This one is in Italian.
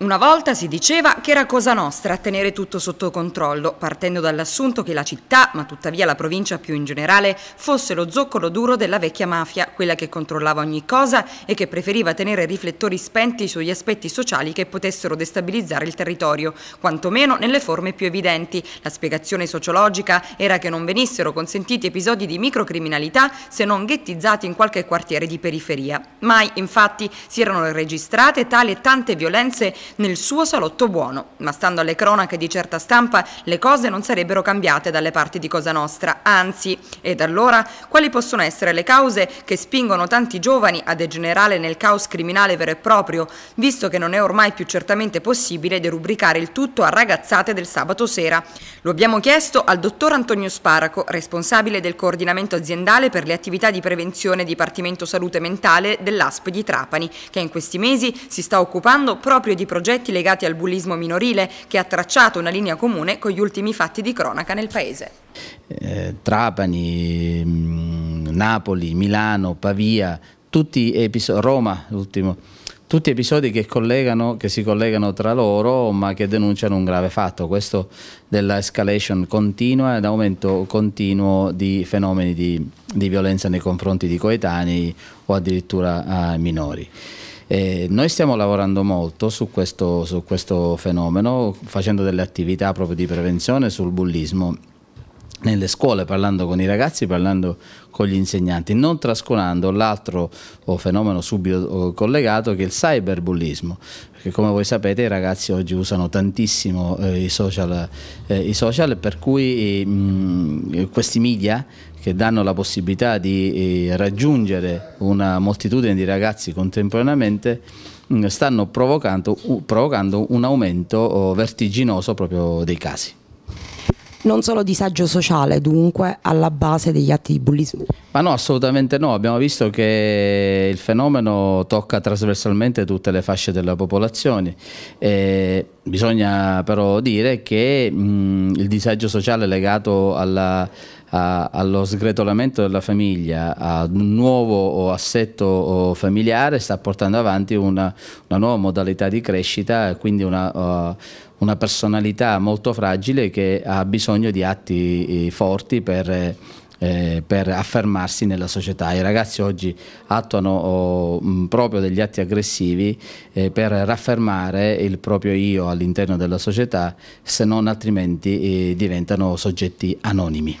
Una volta si diceva che era cosa nostra tenere tutto sotto controllo, partendo dall'assunto che la città, ma tuttavia la provincia più in generale, fosse lo zoccolo duro della vecchia mafia, quella che controllava ogni cosa e che preferiva tenere riflettori spenti sugli aspetti sociali che potessero destabilizzare il territorio, quantomeno nelle forme più evidenti. La spiegazione sociologica era che non venissero consentiti episodi di microcriminalità se non ghettizzati in qualche quartiere di periferia. Mai, infatti, si erano registrate tali e tante violenze nel suo salotto buono. Ma stando alle cronache di certa stampa, le cose non sarebbero cambiate dalle parti di Cosa Nostra, anzi. Ed allora, quali possono essere le cause che spingono tanti giovani a degenerare nel caos criminale vero e proprio, visto che non è ormai più certamente possibile derubricare il tutto a ragazzate del sabato sera? Lo abbiamo chiesto al dottor Antonio Sparaco, responsabile del coordinamento aziendale per le attività di prevenzione Dipartimento Salute Mentale dell'ASP di Trapani, che in questi mesi si sta occupando proprio di protezione progetti legati al bullismo minorile che ha tracciato una linea comune con gli ultimi fatti di cronaca nel paese. Eh, Trapani, mm, Napoli, Milano, Pavia, tutti episodi, Roma l'ultimo, tutti episodi che, che, si collegano tra loro ma che denunciano un grave fatto, questo dell'escalation continua e l'aumento continuo di fenomeni di, di violenza nei confronti di coetanei o addirittura eh, minori. Eh, noi stiamo lavorando molto su questo, su questo fenomeno facendo delle attività proprio di prevenzione sul bullismo nelle scuole, parlando con i ragazzi, parlando con gli insegnanti, non trascurando l'altro fenomeno subito collegato che è il cyberbullismo, perché come voi sapete i ragazzi oggi usano tantissimo eh, i, social, eh, i, social, per cui mh, mm, questi media che danno la possibilità di eh, raggiungere una moltitudine di ragazzi contemporaneamente mh, mm, stanno provocando, uh, provocando un aumento oh, vertiginoso proprio dei casi non solo disagio sociale dunque alla base degli atti di bullismo? Ma no, assolutamente no, abbiamo visto che il fenomeno tocca trasversalmente tutte le fasce della popolazione, eh, bisogna però dire che mh, il disagio sociale legato alla a, allo sgretolamento della famiglia, a un nuovo assetto familiare, sta portando avanti una, una nuova modalità di crescita, quindi una... Uh, una personalità molto fragile che ha bisogno di atti eh, forti per, eh, per affermarsi nella società. I ragazzi oggi attuano oh, proprio degli atti aggressivi eh, per raffermare il proprio io all'interno della società, se non altrimenti eh, diventano soggetti anonimi.